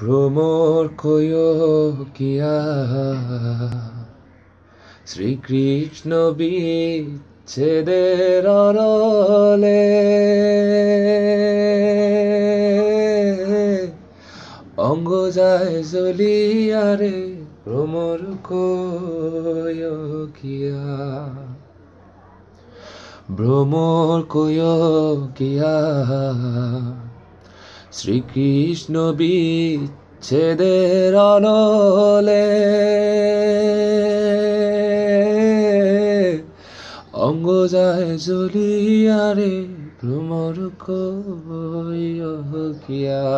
ভ্রমর কিয়া শ্রীকৃষ্ণ বিচ্ছেদের অরলে অঙ্গ যায় জ্বলিয়ারে ভ্রমর কিয়া ভ্রমর কিয়া শ্রীকৃষ্ণ বিচ্ছেদের অনলে অঙ্গ যায় জ্বলিয়ারে ভ্রমর কিয়া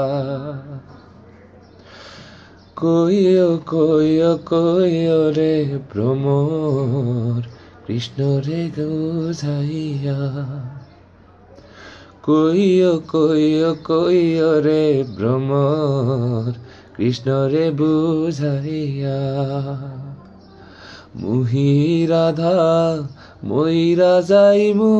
কইও কইও কইও রে ভ্রমর কৃষ্ণ রে গোঝাইয়া কইও কইও কইও রে ভ্রমর কৃষ্ণ রে বুঝাইয়া মুহি রাধা ময়রা যাইমু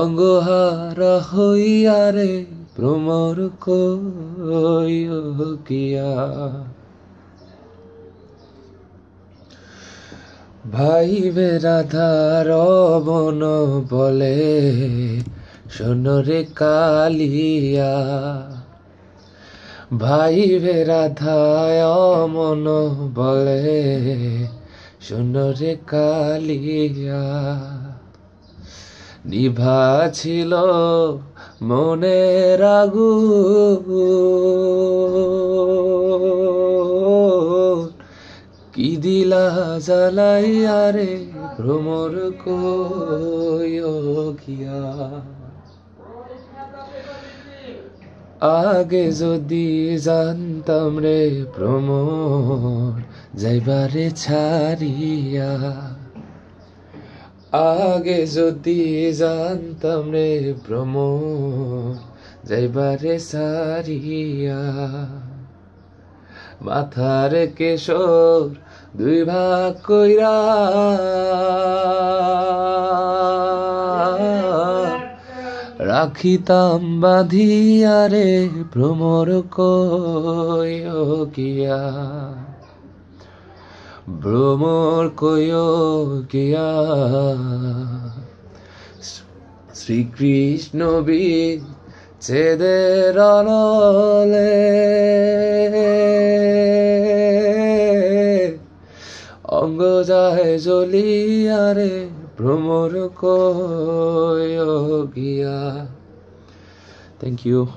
অঙ্গহারা হইয়া রে ভ্রমর কইয়া ভাইবে রাধার বন বলে সোনরে কালিয়া ভাইবে রাধায় মন বলে সোনরে কালিয়া নিভা ছিল মনের রাগু জ্বালাইয়া রে ভ্রমর কিয়া আগে যদি জানতাম রে ভ্রমর যাইবারে ছাড়িয়া আগে যদি জানতাম রে ভ্রম যাইবারে সারিয়া মাথার কেশর দুই ভাগ কইরা রাখিতাম বাঁধিয়ারে ভ্রমর কিয়া ভ্রমর কিয়া শ্রীকৃষ্ণ বিচ্ছেদের অনলে অংগ যায় জ্বলিয়াৰে ভ্ৰমৰ কয় থেংক ইউ